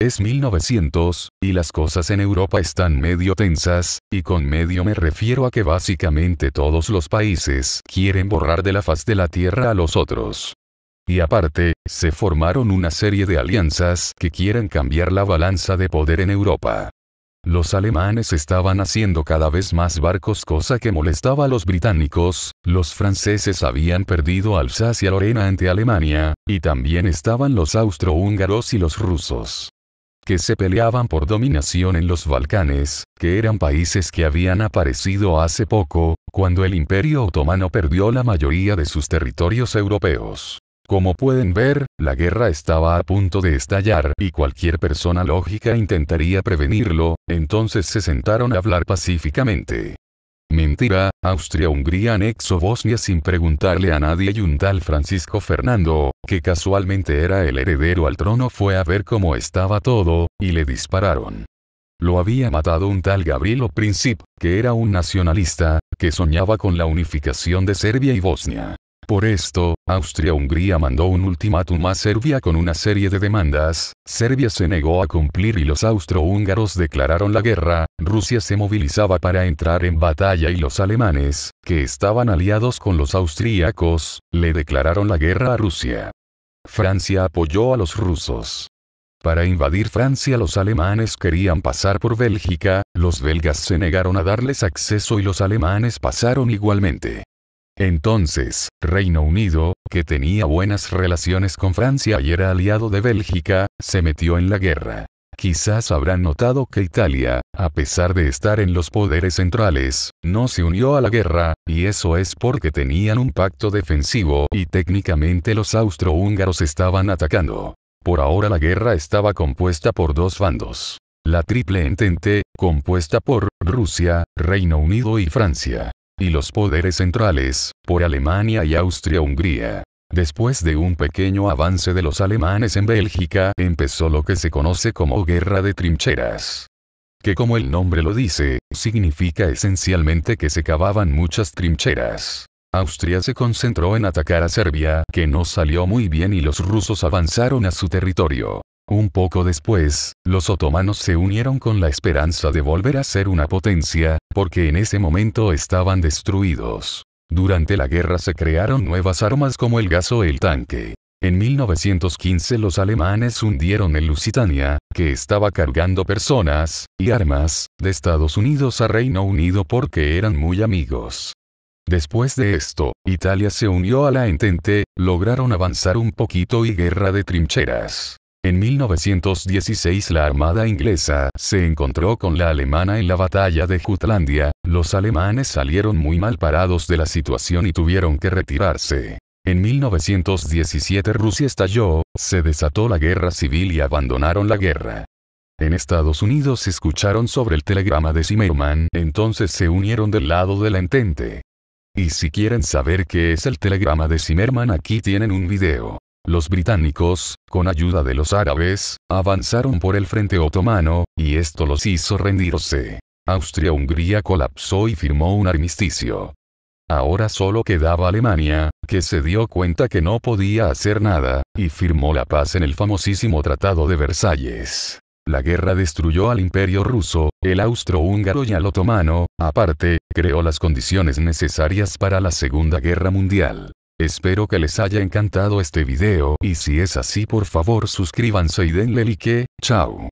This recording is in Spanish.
Es 1900, y las cosas en Europa están medio tensas, y con medio me refiero a que básicamente todos los países quieren borrar de la faz de la Tierra a los otros. Y aparte, se formaron una serie de alianzas que quieren cambiar la balanza de poder en Europa. Los alemanes estaban haciendo cada vez más barcos cosa que molestaba a los británicos, los franceses habían perdido Alsacia-Lorena ante Alemania, y también estaban los austrohúngaros y los rusos que se peleaban por dominación en los Balcanes, que eran países que habían aparecido hace poco, cuando el Imperio Otomano perdió la mayoría de sus territorios europeos. Como pueden ver, la guerra estaba a punto de estallar y cualquier persona lógica intentaría prevenirlo, entonces se sentaron a hablar pacíficamente mentira, Austria-Hungría anexó Bosnia sin preguntarle a nadie y un tal Francisco Fernando, que casualmente era el heredero al trono fue a ver cómo estaba todo, y le dispararon. Lo había matado un tal Gabrilo Princip, que era un nacionalista, que soñaba con la unificación de Serbia y Bosnia. Por esto, Austria-Hungría mandó un ultimátum a Serbia con una serie de demandas, Serbia se negó a cumplir y los austrohúngaros declararon la guerra, Rusia se movilizaba para entrar en batalla y los alemanes, que estaban aliados con los austríacos, le declararon la guerra a Rusia. Francia apoyó a los rusos. Para invadir Francia los alemanes querían pasar por Bélgica, los belgas se negaron a darles acceso y los alemanes pasaron igualmente. Entonces, Reino Unido, que tenía buenas relaciones con Francia y era aliado de Bélgica, se metió en la guerra. Quizás habrán notado que Italia, a pesar de estar en los poderes centrales, no se unió a la guerra, y eso es porque tenían un pacto defensivo y técnicamente los austrohúngaros estaban atacando. Por ahora la guerra estaba compuesta por dos bandos. La Triple Entente, compuesta por Rusia, Reino Unido y Francia y los poderes centrales, por Alemania y Austria-Hungría. Después de un pequeño avance de los alemanes en Bélgica, empezó lo que se conoce como guerra de trincheras. Que como el nombre lo dice, significa esencialmente que se cavaban muchas trincheras. Austria se concentró en atacar a Serbia, que no salió muy bien y los rusos avanzaron a su territorio. Un poco después, los otomanos se unieron con la esperanza de volver a ser una potencia, porque en ese momento estaban destruidos. Durante la guerra se crearon nuevas armas como el gas o el tanque. En 1915 los alemanes hundieron el Lusitania, que estaba cargando personas y armas de Estados Unidos a Reino Unido porque eran muy amigos. Después de esto, Italia se unió a la Entente, lograron avanzar un poquito y guerra de trincheras. En 1916 la armada inglesa se encontró con la alemana en la batalla de Jutlandia, los alemanes salieron muy mal parados de la situación y tuvieron que retirarse. En 1917 Rusia estalló, se desató la guerra civil y abandonaron la guerra. En Estados Unidos escucharon sobre el telegrama de Zimmerman, entonces se unieron del lado de la entente. Y si quieren saber qué es el telegrama de Zimmerman aquí tienen un video. Los británicos, con ayuda de los árabes, avanzaron por el frente otomano, y esto los hizo rendirse. Austria-Hungría colapsó y firmó un armisticio. Ahora solo quedaba Alemania, que se dio cuenta que no podía hacer nada, y firmó la paz en el famosísimo Tratado de Versalles. La guerra destruyó al imperio ruso, el austro-húngaro y al otomano, aparte, creó las condiciones necesarias para la Segunda Guerra Mundial. Espero que les haya encantado este video y si es así por favor suscríbanse y denle like, chao.